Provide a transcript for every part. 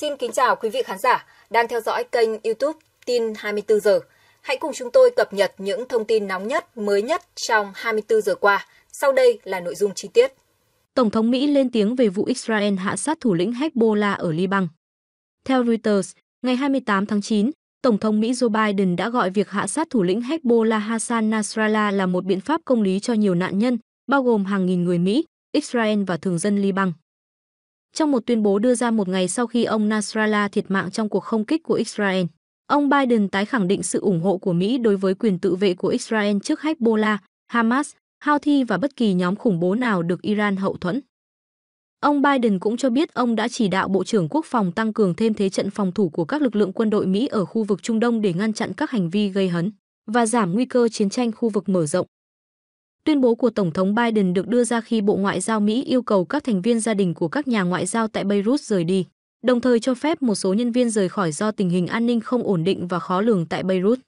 Xin kính chào quý vị khán giả đang theo dõi kênh YouTube Tin 24 giờ. Hãy cùng chúng tôi cập nhật những thông tin nóng nhất, mới nhất trong 24 giờ qua. Sau đây là nội dung chi tiết. Tổng thống Mỹ lên tiếng về vụ Israel hạ sát thủ lĩnh Hezbollah ở Liban. Theo Reuters, ngày 28 tháng 9, Tổng thống Mỹ Joe Biden đã gọi việc hạ sát thủ lĩnh Hezbollah Hassan Nasrallah là một biện pháp công lý cho nhiều nạn nhân, bao gồm hàng nghìn người Mỹ, Israel và thường dân Liban trong một tuyên bố đưa ra một ngày sau khi ông Nasrallah thiệt mạng trong cuộc không kích của Israel. Ông Biden tái khẳng định sự ủng hộ của Mỹ đối với quyền tự vệ của Israel trước Hezbollah, Hamas, Houthi và bất kỳ nhóm khủng bố nào được Iran hậu thuẫn. Ông Biden cũng cho biết ông đã chỉ đạo Bộ trưởng Quốc phòng tăng cường thêm thế trận phòng thủ của các lực lượng quân đội Mỹ ở khu vực Trung Đông để ngăn chặn các hành vi gây hấn và giảm nguy cơ chiến tranh khu vực mở rộng. Tuyên bố của Tổng thống Biden được đưa ra khi Bộ Ngoại giao Mỹ yêu cầu các thành viên gia đình của các nhà ngoại giao tại Beirut rời đi, đồng thời cho phép một số nhân viên rời khỏi do tình hình an ninh không ổn định và khó lường tại Beirut.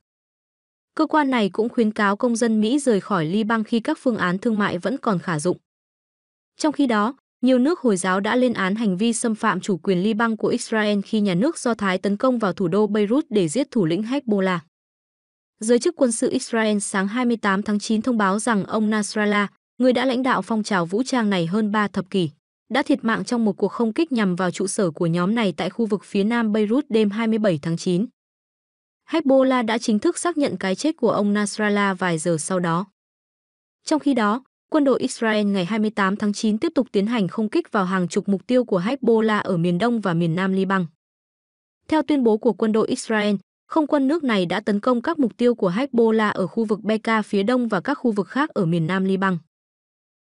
Cơ quan này cũng khuyến cáo công dân Mỹ rời khỏi Liban khi các phương án thương mại vẫn còn khả dụng. Trong khi đó, nhiều nước Hồi giáo đã lên án hành vi xâm phạm chủ quyền Liban của Israel khi nhà nước Do Thái tấn công vào thủ đô Beirut để giết thủ lĩnh Hezbollah. Giới chức quân sự Israel sáng 28 tháng 9 thông báo rằng ông Nasrallah, người đã lãnh đạo phong trào vũ trang này hơn 3 thập kỷ, đã thiệt mạng trong một cuộc không kích nhằm vào trụ sở của nhóm này tại khu vực phía nam Beirut đêm 27 tháng 9. Hezbollah đã chính thức xác nhận cái chết của ông Nasrallah vài giờ sau đó. Trong khi đó, quân đội Israel ngày 28 tháng 9 tiếp tục tiến hành không kích vào hàng chục mục tiêu của Hezbollah ở miền đông và miền nam Liban. Theo tuyên bố của quân đội Israel, không quân nước này đã tấn công các mục tiêu của Hezbollah ở khu vực Beka phía đông và các khu vực khác ở miền nam Liban.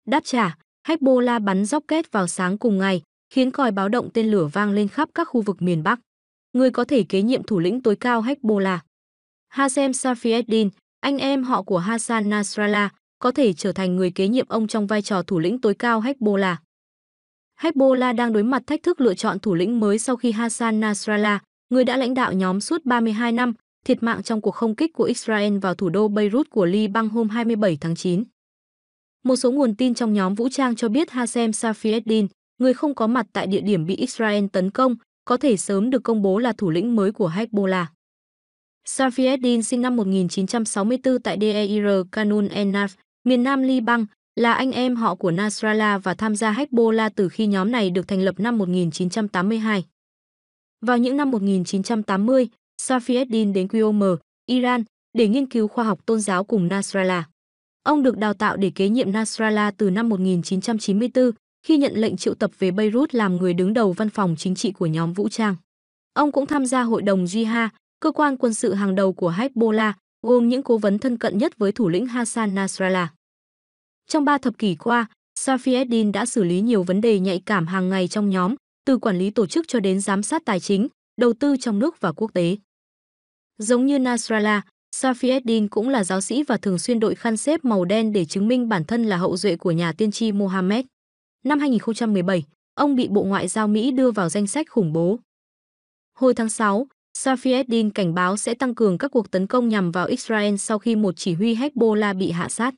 Đáp trả, Hezbollah bắn rocket vào sáng cùng ngày, khiến còi báo động tên lửa vang lên khắp các khu vực miền Bắc. Người có thể kế nhiệm thủ lĩnh tối cao Hezbollah. Hasem Safieddin, anh em họ của Hassan Nasrallah, có thể trở thành người kế nhiệm ông trong vai trò thủ lĩnh tối cao Hezbollah. Hezbollah đang đối mặt thách thức lựa chọn thủ lĩnh mới sau khi Hassan Nasrallah, người đã lãnh đạo nhóm suốt 32 năm, thiệt mạng trong cuộc không kích của Israel vào thủ đô Beirut của Liban hôm 27 tháng 9. Một số nguồn tin trong nhóm vũ trang cho biết Hasem Safieddin, người không có mặt tại địa điểm bị Israel tấn công, có thể sớm được công bố là thủ lĩnh mới của Hezbollah. Safieddin sinh năm 1964 tại Deir Kanun Enaf, miền nam Liban, là anh em họ của Nasrallah và tham gia Hezbollah từ khi nhóm này được thành lập năm 1982. Vào những năm 1980, Safiuddin đến Qom, Iran để nghiên cứu khoa học tôn giáo cùng Nasrallah. Ông được đào tạo để kế nhiệm Nasrallah từ năm 1994 khi nhận lệnh triệu tập về Beirut làm người đứng đầu văn phòng chính trị của nhóm vũ trang. Ông cũng tham gia hội đồng Jiha, cơ quan quân sự hàng đầu của Hezbollah, gồm những cố vấn thân cận nhất với thủ lĩnh Hassan Nasrallah. Trong ba thập kỷ qua, Safiuddin đã xử lý nhiều vấn đề nhạy cảm hàng ngày trong nhóm, từ quản lý tổ chức cho đến giám sát tài chính, đầu tư trong nước và quốc tế. Giống như Nasrallah, Safieddin cũng là giáo sĩ và thường xuyên đội khăn xếp màu đen để chứng minh bản thân là hậu duệ của nhà tiên tri Mohammed. Năm 2017, ông bị Bộ Ngoại giao Mỹ đưa vào danh sách khủng bố. Hồi tháng 6, Safieddin cảnh báo sẽ tăng cường các cuộc tấn công nhằm vào Israel sau khi một chỉ huy Hezbollah bị hạ sát.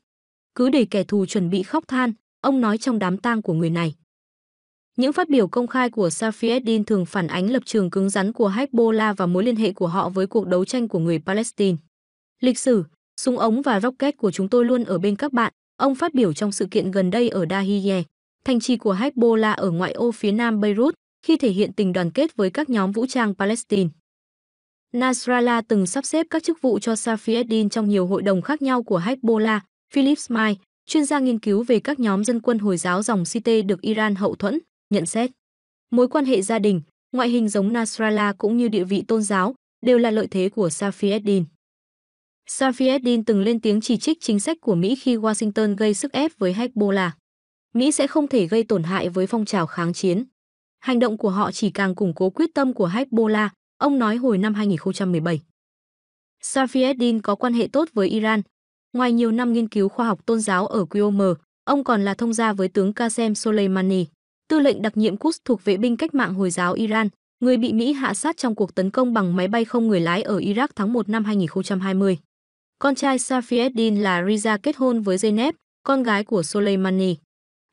Cứ để kẻ thù chuẩn bị khóc than, ông nói trong đám tang của người này. Những phát biểu công khai của Safieddin thường phản ánh lập trường cứng rắn của Hezbollah và mối liên hệ của họ với cuộc đấu tranh của người Palestine. Lịch sử, súng ống và rocket của chúng tôi luôn ở bên các bạn, ông phát biểu trong sự kiện gần đây ở Dahiye, thành trì của Hezbollah ở ngoại ô phía nam Beirut, khi thể hiện tình đoàn kết với các nhóm vũ trang Palestine. Nasrallah từng sắp xếp các chức vụ cho Safieddin trong nhiều hội đồng khác nhau của Hezbollah, Philip Smile, chuyên gia nghiên cứu về các nhóm dân quân Hồi giáo dòng Site được Iran hậu thuẫn, Nhận xét Mối quan hệ gia đình, ngoại hình giống Nasrallah cũng như địa vị tôn giáo, đều là lợi thế của Safi Safi từng lên tiếng chỉ trích chính sách của Mỹ khi Washington gây sức ép với Hezbollah. Mỹ sẽ không thể gây tổn hại với phong trào kháng chiến. Hành động của họ chỉ càng củng cố quyết tâm của Hezbollah, ông nói hồi năm 2017. Safi có quan hệ tốt với Iran. Ngoài nhiều năm nghiên cứu khoa học tôn giáo ở QOM, ông còn là thông gia với tướng Qasem Soleimani tư lệnh đặc nhiệm Quds thuộc vệ binh cách mạng Hồi giáo Iran, người bị Mỹ hạ sát trong cuộc tấn công bằng máy bay không người lái ở Iraq tháng 1 năm 2020. Con trai Safieddin là Riza kết hôn với Zeynep, con gái của Soleimani.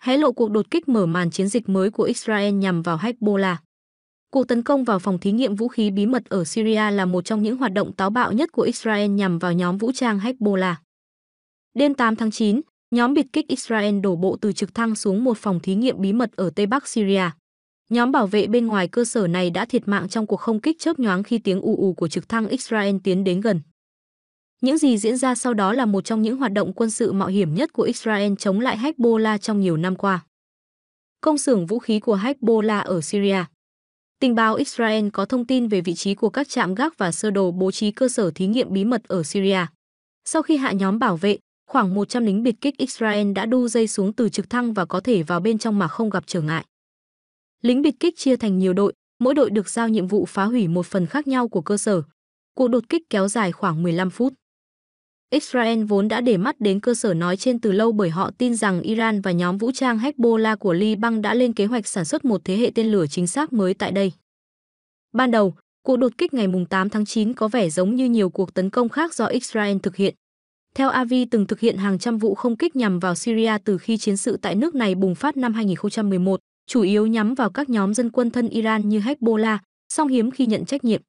Hé lộ cuộc đột kích mở màn chiến dịch mới của Israel nhằm vào Hezbollah. Cuộc tấn công vào phòng thí nghiệm vũ khí bí mật ở Syria là một trong những hoạt động táo bạo nhất của Israel nhằm vào nhóm vũ trang Hezbollah. Đêm 8 tháng 9, Nhóm biệt kích Israel đổ bộ từ trực thăng xuống một phòng thí nghiệm bí mật ở Tây Bắc Syria. Nhóm bảo vệ bên ngoài cơ sở này đã thiệt mạng trong cuộc không kích chớp nhoáng khi tiếng ù ù của trực thăng Israel tiến đến gần. Những gì diễn ra sau đó là một trong những hoạt động quân sự mạo hiểm nhất của Israel chống lại Hezbollah trong nhiều năm qua. Công xưởng vũ khí của Hezbollah ở Syria. Tình báo Israel có thông tin về vị trí của các trạm gác và sơ đồ bố trí cơ sở thí nghiệm bí mật ở Syria. Sau khi hạ nhóm bảo vệ, Khoảng 100 lính biệt kích Israel đã đu dây xuống từ trực thăng và có thể vào bên trong mà không gặp trở ngại. Lính biệt kích chia thành nhiều đội, mỗi đội được giao nhiệm vụ phá hủy một phần khác nhau của cơ sở. Cuộc đột kích kéo dài khoảng 15 phút. Israel vốn đã để mắt đến cơ sở nói trên từ lâu bởi họ tin rằng Iran và nhóm vũ trang Hezbollah của Liban đã lên kế hoạch sản xuất một thế hệ tên lửa chính xác mới tại đây. Ban đầu, cuộc đột kích ngày 8 tháng 9 có vẻ giống như nhiều cuộc tấn công khác do Israel thực hiện. Theo Avi từng thực hiện hàng trăm vụ không kích nhằm vào Syria từ khi chiến sự tại nước này bùng phát năm 2011, chủ yếu nhắm vào các nhóm dân quân thân Iran như Hezbollah, song hiếm khi nhận trách nhiệm.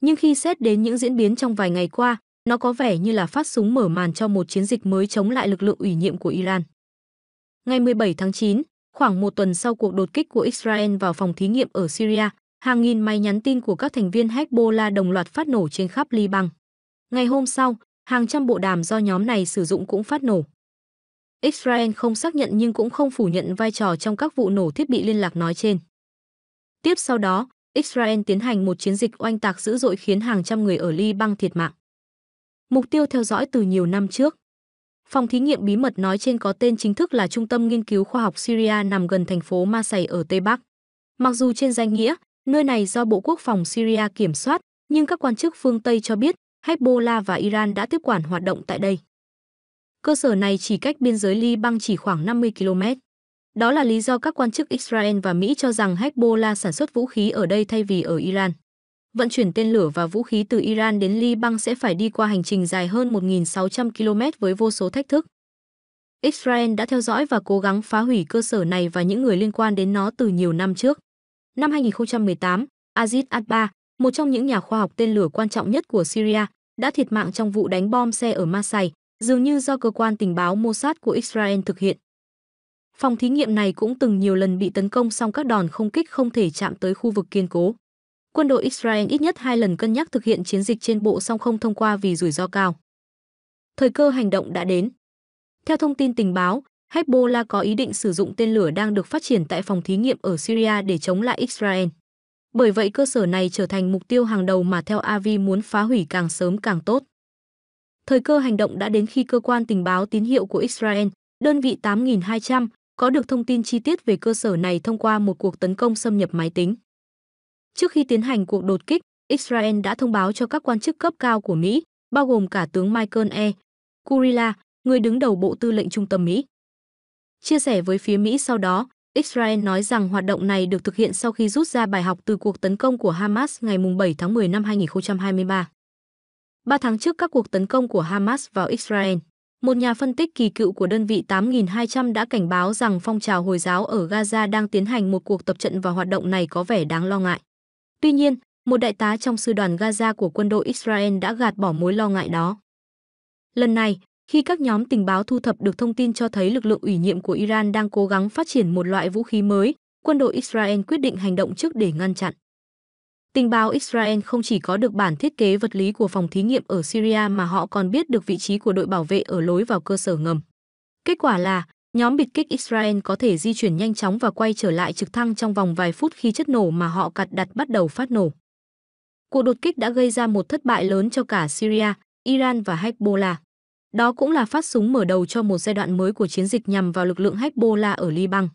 Nhưng khi xét đến những diễn biến trong vài ngày qua, nó có vẻ như là phát súng mở màn cho một chiến dịch mới chống lại lực lượng ủy nhiệm của Iran. Ngày 17 tháng 9, khoảng một tuần sau cuộc đột kích của Israel vào phòng thí nghiệm ở Syria, hàng nghìn máy nhắn tin của các thành viên Hezbollah đồng loạt phát nổ trên khắp Liban. Ngày hôm sau, hàng trăm bộ đàm do nhóm này sử dụng cũng phát nổ. Israel không xác nhận nhưng cũng không phủ nhận vai trò trong các vụ nổ thiết bị liên lạc nói trên. Tiếp sau đó, Israel tiến hành một chiến dịch oanh tạc dữ dội khiến hàng trăm người ở Liban thiệt mạng. Mục tiêu theo dõi từ nhiều năm trước. Phòng thí nghiệm bí mật nói trên có tên chính thức là Trung tâm Nghiên cứu Khoa học Syria nằm gần thành phố Marseille ở Tây Bắc. Mặc dù trên danh nghĩa, nơi này do Bộ Quốc phòng Syria kiểm soát, nhưng các quan chức phương Tây cho biết Hezbollah và Iran đã tiếp quản hoạt động tại đây. Cơ sở này chỉ cách biên giới Liban chỉ khoảng 50 km. Đó là lý do các quan chức Israel và Mỹ cho rằng Hezbollah sản xuất vũ khí ở đây thay vì ở Iran. Vận chuyển tên lửa và vũ khí từ Iran đến Liban sẽ phải đi qua hành trình dài hơn 1.600 km với vô số thách thức. Israel đã theo dõi và cố gắng phá hủy cơ sở này và những người liên quan đến nó từ nhiều năm trước. Năm 2018, Aziz Abba, một trong những nhà khoa học tên lửa quan trọng nhất của Syria, đã thiệt mạng trong vụ đánh bom xe ở Masai, dường như do cơ quan tình báo Mossad của Israel thực hiện. Phòng thí nghiệm này cũng từng nhiều lần bị tấn công song các đòn không kích không thể chạm tới khu vực kiên cố. Quân đội Israel ít nhất hai lần cân nhắc thực hiện chiến dịch trên bộ song không thông qua vì rủi ro cao. Thời cơ hành động đã đến. Theo thông tin tình báo, Hezbollah có ý định sử dụng tên lửa đang được phát triển tại phòng thí nghiệm ở Syria để chống lại Israel. Bởi vậy cơ sở này trở thành mục tiêu hàng đầu mà theo Avi muốn phá hủy càng sớm càng tốt. Thời cơ hành động đã đến khi cơ quan tình báo tín hiệu của Israel, đơn vị 8200, có được thông tin chi tiết về cơ sở này thông qua một cuộc tấn công xâm nhập máy tính. Trước khi tiến hành cuộc đột kích, Israel đã thông báo cho các quan chức cấp cao của Mỹ, bao gồm cả tướng Michael E. Kurila, người đứng đầu Bộ Tư lệnh Trung tâm Mỹ. Chia sẻ với phía Mỹ sau đó, Israel nói rằng hoạt động này được thực hiện sau khi rút ra bài học từ cuộc tấn công của Hamas ngày 7 tháng 10 năm 2023. Ba tháng trước các cuộc tấn công của Hamas vào Israel, một nhà phân tích kỳ cựu của đơn vị 8.200 đã cảnh báo rằng phong trào Hồi giáo ở Gaza đang tiến hành một cuộc tập trận và hoạt động này có vẻ đáng lo ngại. Tuy nhiên, một đại tá trong sư đoàn Gaza của quân đội Israel đã gạt bỏ mối lo ngại đó. Lần này, khi các nhóm tình báo thu thập được thông tin cho thấy lực lượng ủy nhiệm của Iran đang cố gắng phát triển một loại vũ khí mới, quân đội Israel quyết định hành động trước để ngăn chặn. Tình báo Israel không chỉ có được bản thiết kế vật lý của phòng thí nghiệm ở Syria mà họ còn biết được vị trí của đội bảo vệ ở lối vào cơ sở ngầm. Kết quả là, nhóm biệt kích Israel có thể di chuyển nhanh chóng và quay trở lại trực thăng trong vòng vài phút khi chất nổ mà họ cặt đặt bắt đầu phát nổ. Cuộc đột kích đã gây ra một thất bại lớn cho cả Syria, Iran và Hezbollah. Đó cũng là phát súng mở đầu cho một giai đoạn mới của chiến dịch nhằm vào lực lượng Hezbollah ở Liban.